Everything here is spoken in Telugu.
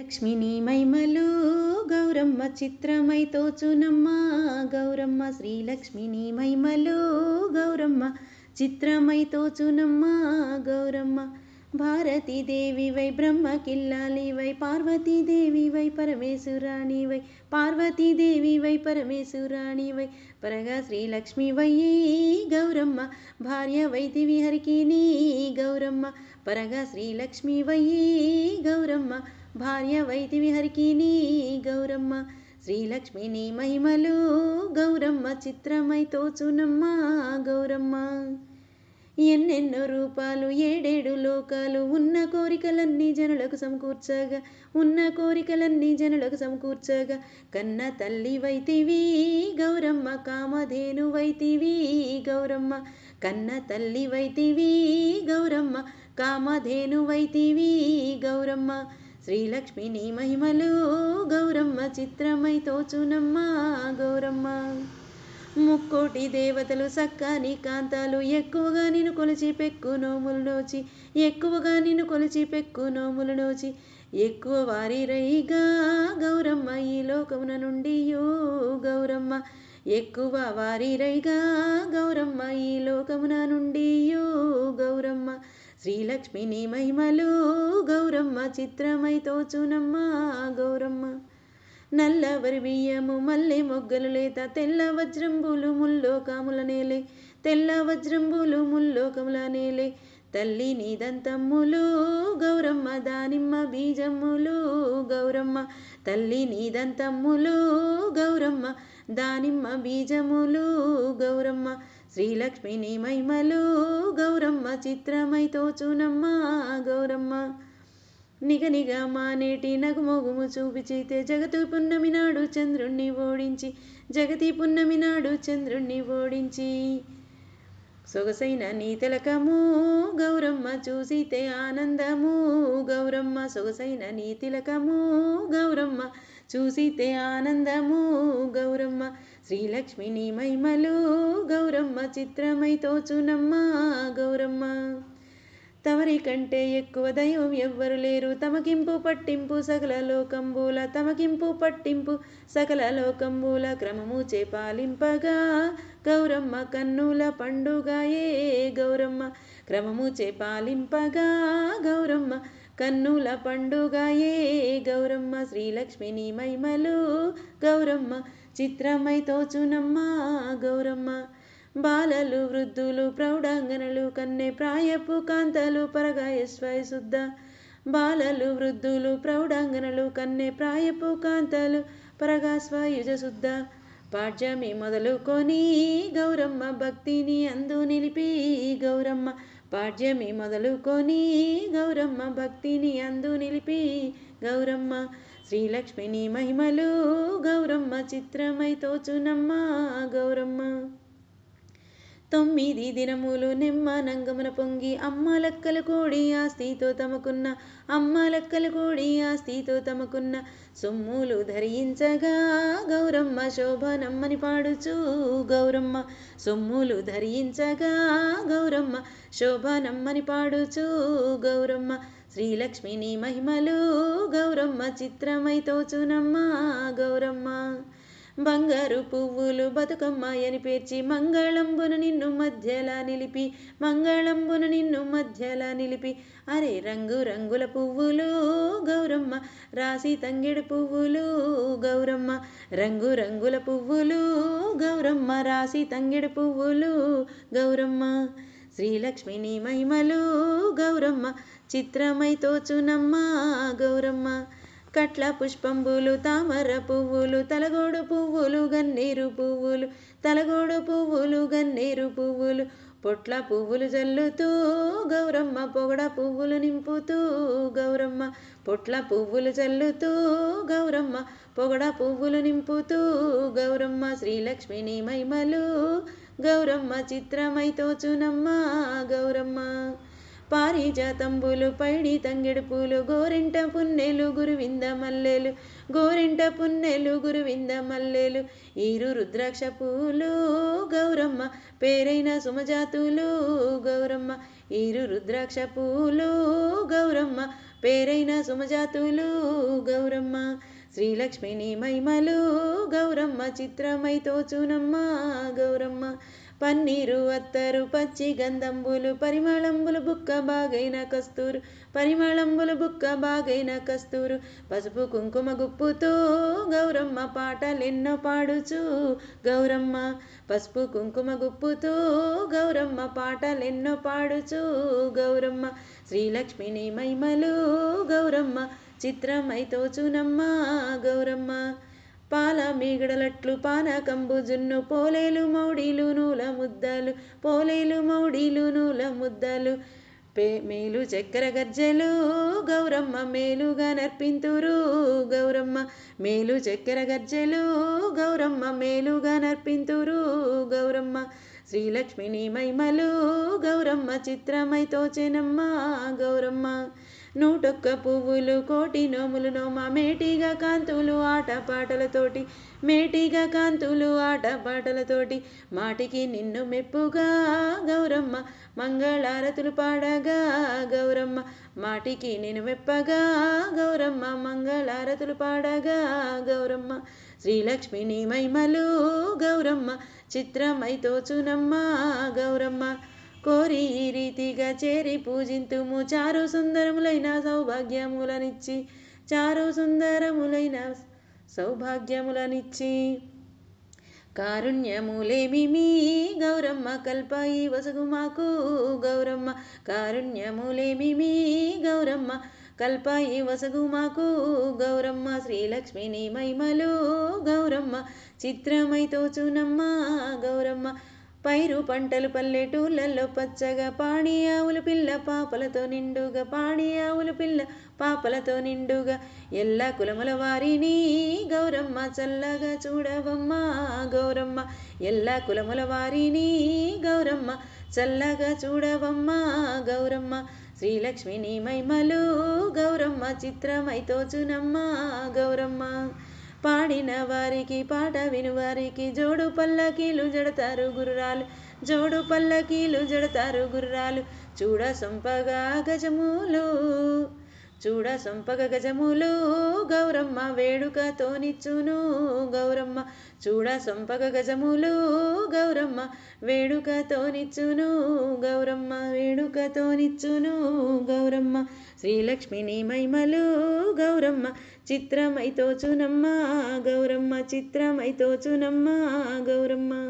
లక్ష్మి నీ మైమలు గౌరమ్మ చిత్రమై తోచునమ్మ గౌరమ్మ శ్రీలక్ష్మి నీ మైమలు గౌరమ్మ చిత్రమై తోచునమ్మ గౌరమ్మ భారతీదేవి వై బ్రహ్మకిల్లాలి వై పార్వతీదేవి వై పరమేశ్వరాణి వై పార్వతీదేవి వై పరమేశ్వరాణి వై పరగా శ్రీలక్ష్మి వయ్యి గౌరమ్మ భార్య వైదివి హరికి గౌరమ్మ పరగా శ్రీలక్ష్మి వయ్యి గౌరమ్మ గౌరమ్మ భార్య వైతి విహరికి గౌరమ్మ శ్రీలక్ష్మి నీ మహిమలు గౌరమ్మ చిత్రమై తోచునమ్మ గౌరమ్మ ఎన్నెన్నో రూపాలు ఏడేడు లోకాలు ఉన్న కోరికలన్నీ జనులకు సమకూర్చగా ఉన్న కోరికలన్నీ జనులకు సమకూర్చగా కన్న తల్లి వైతివి గౌరమ్మ కామధేను వైతివి గౌరమ్మ కన్న తల్లి వైతివి గౌరమ్మ కామధేను వైతివి గౌరమ్మ శ్రీలక్ష్మి నీ మహిమలు గౌరమ్మ చిత్రమై తోచునమ్మ గౌరమ్మ ముక్కోటి దేవతలు సక్కని కాంతాలు ఎక్కువగా నేను కొలిచి పెక్కు నోములు నోచి ఎక్కువగా నిన్ను కొలిచి పెక్కు నోములు నోచి ఎక్కువ వారి రైగా గౌరమ్మ ఈ లోకమున నుండి యో గౌరమ్మ ఎక్కువ వారి రైగా గౌరమ్మ ఈ లోకమున నుండి యో గౌరమ్మ శ్రీలక్ష్మి నీ మహిమలు గౌరమ్మ చిత్రమై తోచునమ్మ గౌరమ్మ నల్లవరి బియ్యము మల్లె మొగ్గలు లేత తెల్ల వజ్రంబులు ముల్లోకముల నేలే తెల్ల వజ్రంబులు ముల్లోకముల నేలే తల్లి నీదంతమ్ములు గౌరమ్మ దానిమ్మ బీజములు గౌరమ్మ తల్లి నీదంతమ్ములు గౌరమ్మ దానిమ్మ బీజములు గౌరమ్మ శ్రీలక్ష్మిని మైమలు గౌరమ్మ చిత్రమై తోచునమ్మ గౌరమ్మ నిగనిగ మానేటి నగుమొగుము చూపిచితే జగతి పున్నమి నాడు చంద్రుణ్ణి ఓడించి జగతి పున్నమి నాడు చంద్రుణ్ణి ఓడించి సొగసైన నీ తిలకము గౌరమ్మ చూసితే ఆనందము గౌరమ్మ సొగసైన నీ తిలకము గౌరమ్మ చూసితే ఆనందము గౌరమ్మ శ్రీలక్ష్మిని మైమలు గౌరమ్మ చిత్రమై తోచునమ్మ గౌరమ్మ కంటే ఎక్కువ దైవం ఎవ్వరు లేరు తమకింపు పట్టింపు సకల లోకంబూల తమకింపు పట్టింపు సకల లోకంబూల క్రమము చేపాలింపగా గౌరమ్మ కన్నుల పండుగయే గౌరమ్మ క్రమము చేపాలింపగా గౌరమ్మ కన్నుల పండుగయే గౌరమ్మ శ్రీలక్ష్మిని మైమలు గౌరమ్మ చిత్రమై తోచునమ్మా గౌరమ్మ బాలలు వృద్ధులు ప్రౌఢాంగనలు కన్నె ప్రాయపు కాంతలు పరగాయస్వాయ శుద్ధ బాలలు వృద్ధులు ప్రౌఢాంగనలు కన్నె ప్రాయపు కాంతలు పరగాస్వాయుజ శుద్ధ పాఠ్యమి మొదలుకొని గౌరమ్మ భక్తిని అందు నిలిపి గౌరమ్మ పాడ్యమి మొదలుకొని గౌరమ్మ భక్తిని అందు నిలిపి గౌరమ్మ శ్రీలక్ష్మిని మహిమలు గౌరమ్మ చిత్రమై తోచునమ్మ గౌరమ్మ తొమ్మిది దినములు నిమ్మ నంగమున పొంగి అమ్మ లెక్కల కూడి ఆస్తితో తమకున్న అమ్మ లెక్కల కూడి ఆస్తితో తమకున్న సొమ్ములు ధరించగా గౌరమ్మ శోభనమ్మని పాడుచు గౌరమ్మ సొమ్ములు ధరించగా గౌరమ్మ శోభనమ్మని పాడుచు గౌరమ్మ శ్రీలక్ష్మిని మహిమలు గౌరమ్మ చిత్రమై తోచునమ్మ గౌరమ్మ బంగారు పువ్వులు బతుకమ్మాయని పేర్చి మంగళంబున నిన్ను మధ్యలా నిలిపి మంగళంబున నిన్ను మధ్యలా నిలిపి అరే రంగు రంగుల పువ్వులు గౌరమ్మ రాసి తంగిడి పువ్వులు గౌరమ్మ రంగు రంగుల పువ్వులు గౌరమ్మ రాసి తంగిడి పువ్వులు గౌరమ్మ శ్రీలక్ష్మిని మహిమలు గౌరమ్మ చిత్రమై తోచునమ్మా గౌరమ్మ కట్ల పుష్పంబులు తామర పువ్వులు తలగోడు పువ్వులు గన్నేరు పువ్వులు తలగోడు పువ్వులు గన్నేరు పువ్వులు పొట్ల పువ్వులు జల్లుతూ గౌరమ్మ పొగడ పువ్వులు నింపుతూ గౌరమ్మ పొట్ల పువ్వులు జల్లుతూ గౌరమ్మ పొగడ పువ్వులు నింపుతూ గౌరమ్మ శ్రీలక్ష్మిని మైమలు గౌరమ్మ చిత్రమై తోచునమ్మ గౌరమ్మ పారిజాతంబులు పైడి తంగిడి పూలు గోరింట పున్నెలు గురువింద మల్లెలు గోరింట పున్నెలు గురువింద మల్లెలు ఈరు రుద్రాక్ష పూలు గౌరమ్మ పేరైన సుమజాతులు గౌరమ్మ ఈరు రుద్రాక్ష పూలు గౌరమ్మ పేరైన సుమజాతులు గౌరమ్మ శ్రీలక్ష్మిని మైమలు గౌరమ్మ చిత్రమై తోచునమ్మ గౌరమ్మ పన్నీరు అత్తరు పచ్చి గంధంబులు పరిమళంబులు బుక్క బాగైన కస్తూరు పరిమళంబులు బుక్క బాగైన కస్తూరు పసుపు కుంకుమ గుప్పుతో గౌరమ్మ పాటలెన్నో పాడుచు గౌరమ్మ పసుపు కుంకుమ గుప్పుతో గౌరమ్మ పాటలెన్నో పాడుచు గౌరమ్మ శ్రీలక్ష్మిని మైమలు గౌరమ్మ చిత్రమైతో చిత్రమైతోచునమ్మ గౌరమ్మ పాల మీగడలట్లు కంబు జున్ను పోలేలు మౌడీలు నూల ముద్దలు పోలేలు మౌడీలు నూల ముద్దలు పే మేలు చక్కెర గజ్జెలు గౌరమ్మ మేలుగా నర్పింతురు గౌరమ్మ మేలు చక్కెర గజ్జెలు గౌరమ్మ మేలుగా నర్పింతురు గౌరమ్మ శ్రీలక్ష్మిని మైమలు గౌరమ్మ చిత్రమై తోచెనమ్మ గౌరమ్మ నూటొక్క పువ్వులు కోటి నోములు నోమ మేటిగా కాంతులు ఆటపాటలతోటి మేటిగా కాంతులు ఆటపాటలతోటి మాటికి నిన్ను మెప్పుగా గౌరమ్మ మంగళారతులు పాడగా గౌరమ్మ మాటికి నిన్ను మెప్పగా గౌరమ్మ మంగళారతులు పాడగా గౌరమ్మ శ్రీలక్ష్మి నీ మైమలు గౌరమ్మ చిత్రమై తోచునమ్మ గౌరమ్మ కోరి ఈ రీతిగా చేరి పూజింతుము చారు సుందరములైన సౌభాగ్యములనిచ్చి చారు సుందరములైన సౌభాగ్యములనిచ్చి కారుణ్యములేమి మీ గౌరమ్మ కల్పాయి వసగు మాకు గౌరమ్మ కారుణ్యములేమి మీ గౌరమ్మ కల్పాయి వసగుమాకు గౌరమ్మ శ్రీలక్ష్మిని మైమలు గౌరమ్మ చిత్రమై తోచునమ్మ గౌరమ్మ పైరు పంటలు పల్లెటూళ్ళల్లో పచ్చగా పాడి ఆవులు పిల్ల పాపలతో నిండుగా పాడి ఆవులు పిల్ల పాపలతో నిండుగా ఎల్ల కులముల వారిని గౌరమ్మ చల్లగా చూడవమ్మ గౌరమ్మ ఎల్ల కులముల వారిని గౌరమ్మ చల్లగా చూడవమ్మ గౌరమ్మ శ్రీలక్ష్మి నీ మైమలు గౌరమ్మ చిత్రమై తోచునమ్మ గౌరమ్మ పాడిన వారికి పాట వినువారికి జోడు పల్లకీలు జడతారు గుర్రాలు జోడు పల్లకీలు జడతారు గుర్రాలు చూడ సొంపగా గజములు చూడ సంపగ గజములు గౌరమ్మ వేడుకతోనిచ్చును గౌరమ్మ చూడ సంపగ గజములు గౌరమ్మ వేడుకతోనిచ్చును గౌరమ్మ వేడుకతోనిచ్చును గౌరమ్మ శ్రీలక్ష్మిని మైమలు గౌరమ్మ చిత్రమైతో చునమ్మ గౌరమ్మ చిత్రమైతో చునమ్మ గౌరమ్మ